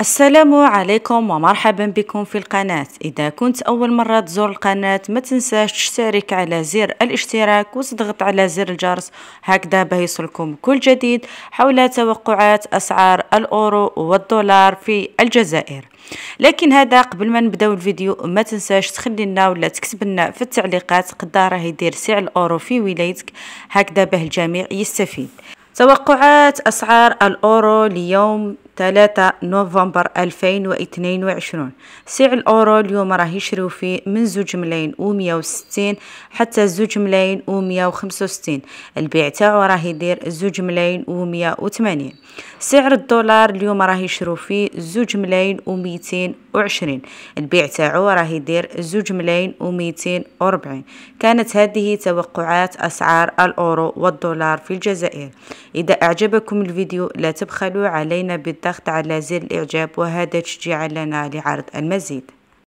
السلام عليكم ومرحبا بكم في القناة إذا كنت أول مرة تزور القناة ما تنساش تشترك على زر الاشتراك وتضغط على زر الجرس هكذا بيصلكم كل جديد حول توقعات أسعار الأورو والدولار في الجزائر لكن هذا قبل ما نبداو الفيديو ما تنساش تخلي لنا ولا تكتب لنا في التعليقات قد راه يدير سعر الأورو في ولايتك هكذا به الجميع يستفيد توقعات أسعار الأورو ليوم 3 نوفمبر 2022 سعر الأورو اليوم راه يشريو فيه من زوج ملايين و مية وستين حتى زوج ملايين و مية وخمسة وستين البيع تاعو راه يدير زوج ملايين و مية وثمانين سعر الدولار اليوم راه يشريو فيه زوج ملايين و ميتين وعشرين البيع تاعو راه يدير زوج ملايين و ميتين كانت هذه توقعات أسعار الأورو والدولار في الجزائر إذا أعجبكم الفيديو لا تبخلوا علينا بالضغط الضغط على زر الإعجاب وهذا تشجيعا لنا لعرض المزيد